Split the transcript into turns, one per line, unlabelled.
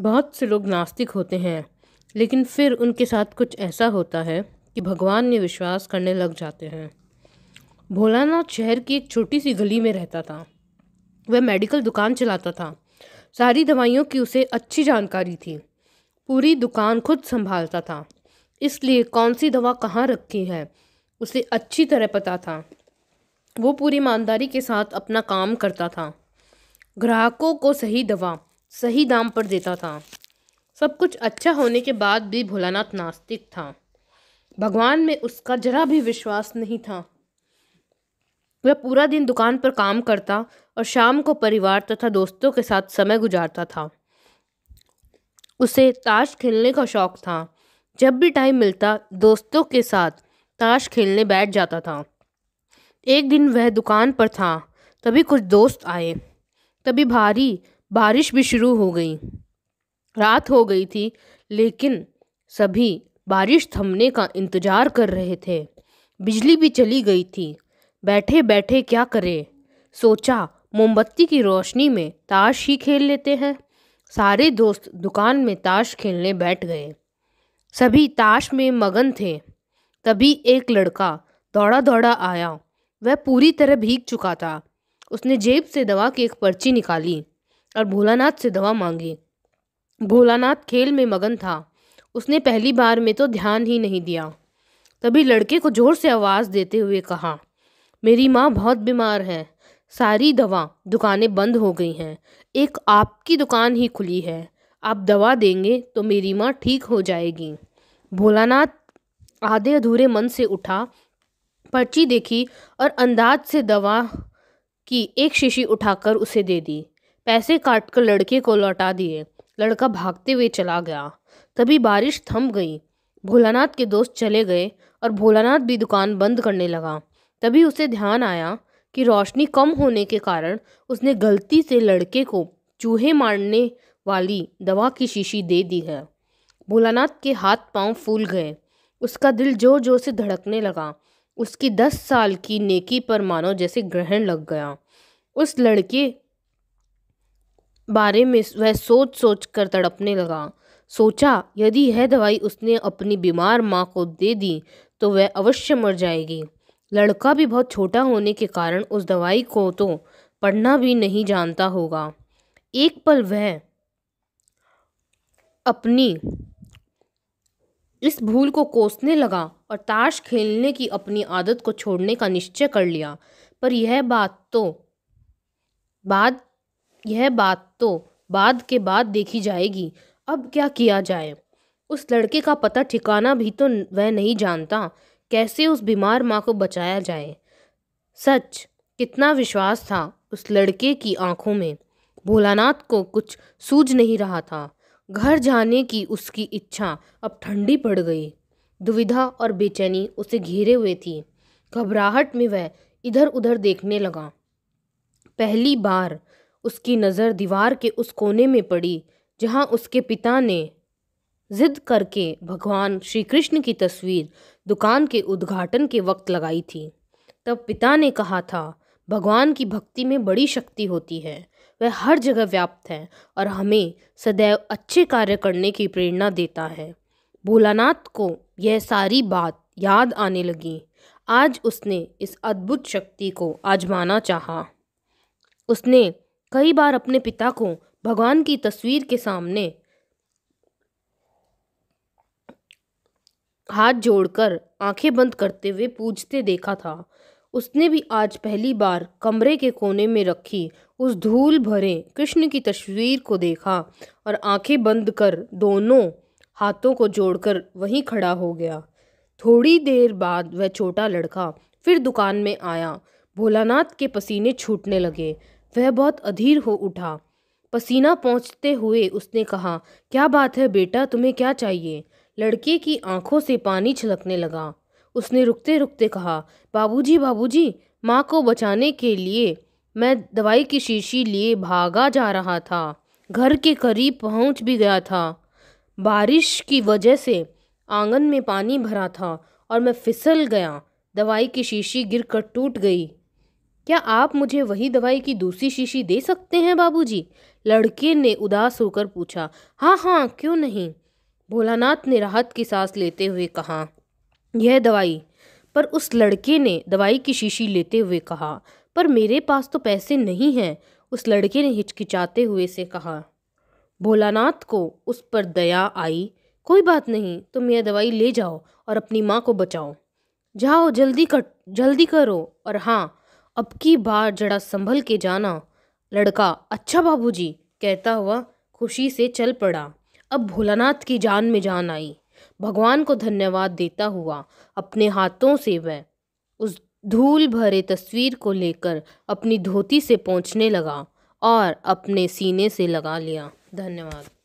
बहुत से लोग नास्तिक होते हैं लेकिन फिर उनके साथ कुछ ऐसा होता है कि भगवान में विश्वास करने लग जाते हैं भोलानाथ शहर की एक छोटी सी गली में रहता था वह मेडिकल दुकान चलाता था सारी दवाइयों की उसे अच्छी जानकारी थी पूरी दुकान खुद संभालता था इसलिए कौन सी दवा कहाँ रखी है उसे अच्छी तरह पता था वो पूरी ईमानदारी के साथ अपना काम करता था ग्राहकों को सही दवा सही दाम पर देता था सब कुछ अच्छा होने के बाद भी भोलानाथ नास्तिक था भगवान में उसका जरा भी विश्वास नहीं था वह पूरा दिन दुकान पर काम करता और शाम को परिवार तथा दोस्तों के साथ समय गुजारता था उसे ताश खेलने का शौक था जब भी टाइम मिलता दोस्तों के साथ ताश खेलने बैठ जाता था एक दिन वह दुकान पर था तभी कुछ दोस्त आए तभी भारी बारिश भी शुरू हो गई रात हो गई थी लेकिन सभी बारिश थमने का इंतज़ार कर रहे थे बिजली भी चली गई थी बैठे बैठे क्या करें सोचा मोमबत्ती की रोशनी में ताश ही खेल लेते हैं सारे दोस्त दुकान में ताश खेलने बैठ गए सभी ताश में मगन थे तभी एक लड़का दौड़ा दौड़ा आया वह पूरी तरह भीग चुका था उसने जेब से दवा की एक पर्ची निकाली और भोलानाथ से दवा मांगी भोलानाथ खेल में मगन था उसने पहली बार में तो ध्यान ही नहीं दिया तभी लड़के को ज़ोर से आवाज़ देते हुए कहा मेरी माँ बहुत बीमार है सारी दवा दुकानें बंद हो गई हैं एक आपकी दुकान ही खुली है आप दवा देंगे तो मेरी माँ ठीक हो जाएगी भोलानाथ आधे अधूरे मन से उठा पर्ची देखी और अंदाज से दवा की एक शीशी उठाकर उसे दे दी पैसे काट कर लड़के को लौटा दिए लड़का भागते हुए चला गया तभी बारिश थम गई भोलानाथ के दोस्त चले गए और भोलानाथ भी दुकान बंद करने लगा तभी उसे ध्यान आया कि रोशनी कम होने के कारण उसने गलती से लड़के को चूहे मारने वाली दवा की शीशी दे दी है भोलानाथ के हाथ पांव फूल गए उसका दिल जोर जोर से धड़कने लगा उसकी दस साल की नेकी पर मानो जैसे ग्रहण लग गया उस लड़के बारे में वह सोच सोच कर तड़पने लगा सोचा यदि यह दवाई उसने अपनी बीमार माँ को दे दी तो वह अवश्य मर जाएगी लड़का भी बहुत छोटा होने के कारण उस दवाई को तो पढ़ना भी नहीं जानता होगा एक पल वह अपनी इस भूल को कोसने लगा और ताश खेलने की अपनी आदत को छोड़ने का निश्चय कर लिया पर यह बात तो बाद यह बात तो बाद के बाद देखी जाएगी अब क्या किया जाए उस लड़के का पता ठिकाना भी तो वह नहीं जानता कैसे उस बीमार माँ को बचाया जाए सच कितना विश्वास था उस लड़के की आंखों में भोलानाथ को कुछ सूझ नहीं रहा था घर जाने की उसकी इच्छा अब ठंडी पड़ गई दुविधा और बेचैनी उसे घेरे हुए थी घबराहट में वह इधर उधर देखने लगा पहली बार उसकी नज़र दीवार के उस कोने में पड़ी जहाँ उसके पिता ने जिद करके भगवान श्री कृष्ण की तस्वीर दुकान के उद्घाटन के वक्त लगाई थी तब पिता ने कहा था भगवान की भक्ति में बड़ी शक्ति होती है वह हर जगह व्याप्त है और हमें सदैव अच्छे कार्य करने की प्रेरणा देता है भोलानाथ को यह सारी बात याद आने लगी आज उसने इस अद्भुत शक्ति को आजमाना चाहा उसने कई बार अपने पिता को भगवान की तस्वीर के सामने हाथ जोड़कर आंखें बंद करते हुए पूजते देखा था उसने भी आज पहली बार कमरे के कोने में रखी उस धूल भरे कृष्ण की तस्वीर को देखा और आंखें बंद कर दोनों हाथों को जोड़कर वहीं खड़ा हो गया थोड़ी देर बाद वह छोटा लड़का फिर दुकान में आया भोलानाथ के पसीने छूटने लगे वह बहुत अधीर हो उठा पसीना पहुँचते हुए उसने कहा क्या बात है बेटा तुम्हें क्या चाहिए लड़के की आंखों से पानी छलकने लगा उसने रुकते रुकते कहा बाबूजी बाबूजी माँ को बचाने के लिए मैं दवाई की शीशी लिए भागा जा रहा था घर के करीब पहुँच भी गया था बारिश की वजह से आंगन में पानी भरा था और मैं फिसल गया दवाई की शीशी गिरकर टूट गई क्या आप मुझे वही दवाई की दूसरी शीशी दे सकते हैं बाबूजी? लड़के ने उदास होकर पूछा हाँ हाँ क्यों नहीं भोलानाथ ने राहत की सांस लेते हुए कहा यह दवाई पर उस लड़के ने दवाई की शीशी लेते हुए कहा पर मेरे पास तो पैसे नहीं हैं उस लड़के ने हिचकिचाते हुए से कहा भोलानाथ को उस पर दया आई कोई बात नहीं तुम यह दवाई ले जाओ और अपनी माँ को बचाओ जाओ जल्दी कर जल्दी करो और हाँ अब की बार जरा संभल के जाना लड़का अच्छा बाबूजी कहता हुआ खुशी से चल पड़ा अब भोलानाथ की जान में जान आई भगवान को धन्यवाद देता हुआ अपने हाथों से वह उस धूल भरे तस्वीर को लेकर अपनी धोती से पहुँचने लगा और अपने सीने से लगा लिया धन्यवाद